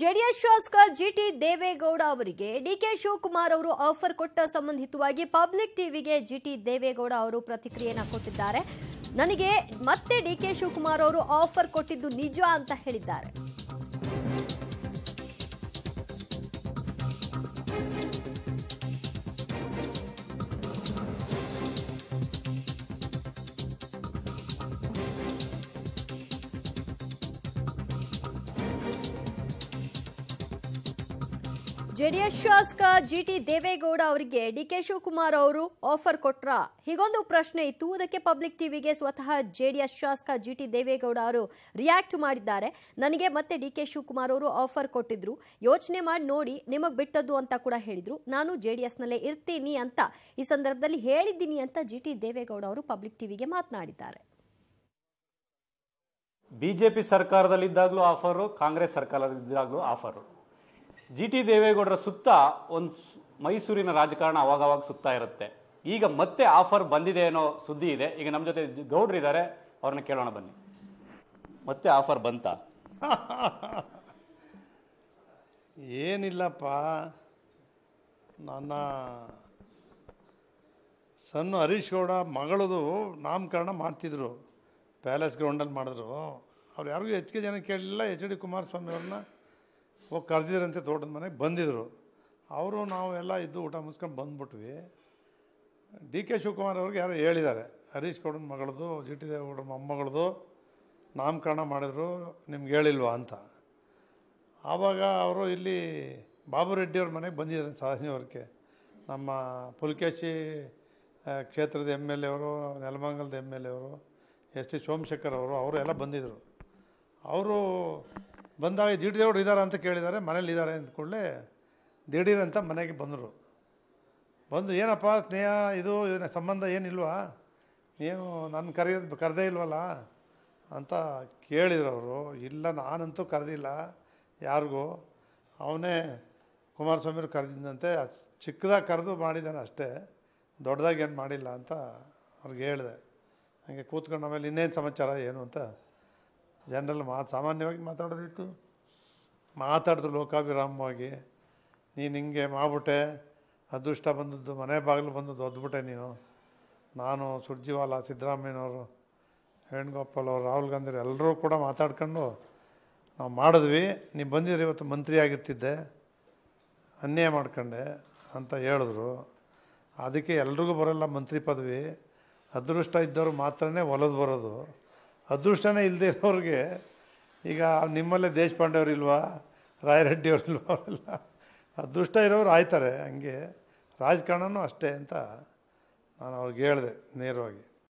JDS ಶಾಸಕ ಜಿಟಿ ದೇವೇಗೌಡ ಅವರಿಗೆ DK Shivakumar ಅವರು ಆಫರ್ ಕೊಟ್ಟ ಸಂಬಂಧಿತವಾಗಿ ಪಬ್ಲಿಕ್ ಟಿವಿಗೆ ಜಿಟಿ ದೇವೇಗೌಡ ಅವರು ಪ್ರತಿಕ್ರಿಯೆಯನ್ನು ಕೊಟ್ಟಿದ್ದಾರೆ ನನಗೆ ಮತ್ತೆ ಡಿಕೆ ಶಿವಕುಮಾರ್ ಅವರು ಆಫರ್ ಕೊಟ್ಟಿದ್ದು ನಿಜ ಅಂತ ಹೇಳಿದ್ದಾರೆ ಜೆಡಿಎಸ್ ಶಾಸಕ ಟಿ ದೇವೇಗೌಡ ಅವರಿಗೆ ಡಿಕೆ ಶಿವಕುಮಾರ್ ಅವರು ಆಫರ್ ಕೊಟ್ರ ಹೀಗೊಂದು ಪ್ರಶ್ನೆ ಇತ್ತು ಅದಕ್ಕೆ ಪಬ್ಲಿಕ್ ಟಿವಿಗೆ ಸ್ವತಃ ಜೆಡಿಎಸ್ ಶಾಸಕ ಟಿ ದೇವೇಗೌಡ ಅವರು ರಿಯಾಕ್ಟ್ ಮಾಡಿದ್ದಾರೆ ನನಗೆ ಮತ್ತೆ ಡಿ ಕೆ ಶಿವಕುಮಾರ್ ಅವರು ಆಫರ್ ಕೊಟ್ಟಿದ್ರು ಯೋಚನೆ ಮಾಡಿ ನೋಡಿ ನಿಮಗೆ ಬಿಟ್ಟದ್ದು ಅಂತ ಕೂಡ ಹೇಳಿದ್ರು ನಾನು ಜೆಡಿಎಸ್ನಲ್ಲೇ ಇರ್ತೀನಿ ಅಂತ ಈ ಸಂದರ್ಭದಲ್ಲಿ ಹೇಳಿದ್ದೀನಿ ಅಂತ ಜಿ ಟಿ ದೇವೇಗೌಡ ಅವರು ಪಬ್ಲಿಕ್ ಟಿವಿಗೆ ಮಾತನಾಡಿದ್ದಾರೆ ಬಿಜೆಪಿ ಸರ್ಕಾರದಲ್ಲಿದ್ದಾಗಲೂ ಆಫರು ಕಾಂಗ್ರೆಸ್ ಸರ್ಕಾರದಲ್ಲಿದ್ದಾಗಲೂ ಆಫರು ಜಿ ಟಿ ದೇವೇಗೌಡರ ಸುತ್ತ ಒಂದು ಮೈಸೂರಿನ ರಾಜಕಾರಣ ಅವಾಗವಾಗ ಸುತ್ತಾ ಇರುತ್ತೆ ಈಗ ಮತ್ತೆ ಆಫರ್ ಬಂದಿದೆ ಅನ್ನೋ ಸುದ್ದಿ ಇದೆ ಈಗ ನಮ್ಮ ಜೊತೆ ಇದ್ದಾರೆ ಅವ್ರನ್ನ ಕೇಳೋಣ ಬನ್ನಿ ಮತ್ತೆ ಆಫರ್ ಬಂತ ಏನಿಲ್ಲಪ್ಪ ನನ್ನ ಸಣ್ಣ ಹರೀಶ್ ಗೌಡ ಮಗಳದು ನಾಮಕರಣ ಮಾಡ್ತಿದ್ರು ಪ್ಯಾಲೇಸ್ ಗ್ರೌಂಡಲ್ಲಿ ಮಾಡಿದ್ರು ಅವ್ರು ಯಾರಿಗೂ ಹೆಚ್ಚಿಗೆ ಜನ ಕೇಳಲಿಲ್ಲ ಎಚ್ ಡಿ ಕುಮಾರಸ್ವಾಮಿ ಅವ್ರನ್ನ ಹೋಗಿ ಕರೆದಿರಂತೆ ತೋಟದ ಮನೆಗೆ ಬಂದಿದ್ದರು ಅವರು ನಾವೆಲ್ಲ ಇದ್ದು ಊಟ ಮುಗಿಸ್ಕೊಂಡು ಬಂದ್ಬಿಟ್ವಿ ಡಿ ಕೆ ಶಿವಕುಮಾರ್ ಅವ್ರಿಗೆ ಯಾರೋ ಹೇಳಿದ್ದಾರೆ ಹರೀಶ್ ಗೌಡನ ಮಗಳದು ಜಿ ಟಿ ಮೊಮ್ಮಗಳದು ನಾಮಕರಣ ಮಾಡಿದ್ರು ನಿಮ್ಗೆ ಹೇಳಿಲ್ವಾ ಅಂತ ಆವಾಗ ಅವರು ಇಲ್ಲಿ ಬಾಬು ರೆಡ್ಡಿಯವ್ರ ಮನೆಗೆ ಬಂದಿದ್ದಾರೆ ಸಾಹನಿಯವ್ರಿಗೆ ನಮ್ಮ ಪುಲ್ಕೇಶಿ ಕ್ಷೇತ್ರದ ಎಮ್ ಎಲ್ ಎ ಅವರು ನೆಲಮಂಗಲದ ಎಮ್ ಎಲ್ ಎ ಅವರು ಎಸ್ ಟಿ ಸೋಮಶೇಖರ್ ಅವರು ಅವರು ಎಲ್ಲ ಬಂದಿದ್ದರು ಅವರು ಬಂದಾಗ ದೇವರು ಇದ್ದಾರೆ ಅಂತ ಕೇಳಿದ್ದಾರೆ ಮನೇಲಿ ಇದ್ದಾರೆ ಅಂತ ಕೂಡಲೇ ದಿಢೀರಂತ ಮನೆಗೆ ಬಂದರು ಬಂದು ಏನಪ್ಪ ಸ್ನೇಹ ಇದು ಸಂಬಂಧ ಏನಿಲ್ವಾ ಏನು ನನ್ನ ಕರೆಯೋದು ಕರೆದೇ ಇಲ್ವಲ್ಲ ಅಂತ ಕೇಳಿದ್ರು ಅವರು ಇಲ್ಲ ನಾನಂತೂ ಕರೆದಿಲ್ಲ ಯಾರಿಗೂ ಅವನೇ ಕುಮಾರಸ್ವಾಮಿಯವ್ರು ಕರೆದಿದ್ದಂತೆ ಚಿಕ್ಕದಾಗಿ ಕರೆದು ಮಾಡಿದ್ದಾನೆ ಅಷ್ಟೇ ದೊಡ್ಡದಾಗಿ ಏನು ಮಾಡಿಲ್ಲ ಅಂತ ಅವ್ರಿಗೆ ಹೇಳಿದೆ ಹಾಗೆ ಕೂತ್ಕೊಂಡು ಆಮೇಲೆ ಇನ್ನೇನು ಸಮಾಚಾರ ಏನು ಅಂತ ಜನರಲ್ಲಿ ಮಾತು ಸಾಮಾನ್ಯವಾಗಿ ಮಾತಾಡೋದಿತ್ತು ಮಾತಾಡಿದ್ರು ಲೋಕಾಭಿರಾಮವಾಗಿ ನೀನು ಹಿಂಗೆ ಮಾಡ್ಬಿಟ್ಟೆ ಅದೃಷ್ಟ ಬಂದದ್ದು ಮನೆ ಬಾಗಿಲು ಬಂದದ್ದು ಹೊದ್ಬಿಟ್ಟೆ ನೀನು ನಾನು ಸುರ್ಜಿವಾಲ ಸಿದ್ದರಾಮಯ್ಯನವರು ವೇಣುಗೋಪಾಲ್ ಅವರು ರಾಹುಲ್ ಗಾಂಧಿ ಎಲ್ಲರೂ ಕೂಡ ಮಾತಾಡ್ಕೊಂಡು ನಾವು ಮಾಡಿದ್ವಿ ನೀವು ಬಂದಿದ್ರೆ ಇವತ್ತು ಮಂತ್ರಿ ಆಗಿರ್ತಿದ್ದೆ ಅನ್ಯಾಯ ಮಾಡ್ಕೊಂಡೆ ಅಂತ ಹೇಳಿದ್ರು ಅದಕ್ಕೆ ಎಲ್ರಿಗೂ ಬರೋಲ್ಲ ಮಂತ್ರಿ ಪದವಿ ಅದೃಷ್ಟ ಇದ್ದವರು ಮಾತ್ರನೇ ಒಲದು ಬರೋದು ಅದೃಷ್ಟನೇ ಇಲ್ಲದೆ ಇರೋರಿಗೆ ಈಗ ನಿಮ್ಮಲ್ಲೇ ದೇಶಪಾಂಡೆ ಅವರಿಲ್ವಾ ರಾಯರೆಡ್ಡಿ ಅವರಿಲ್ವಾ ಅವರೆಲ್ಲ ಅದೃಷ್ಟ ಇರೋರು ಆಯ್ತಾರೆ ಹಂಗೆ ರಾಜಕಾರಣನೂ ಅಷ್ಟೇ ಅಂತ ನಾನು ಅವ್ರಿಗೆ ಹೇಳಿದೆ ನೇರವಾಗಿ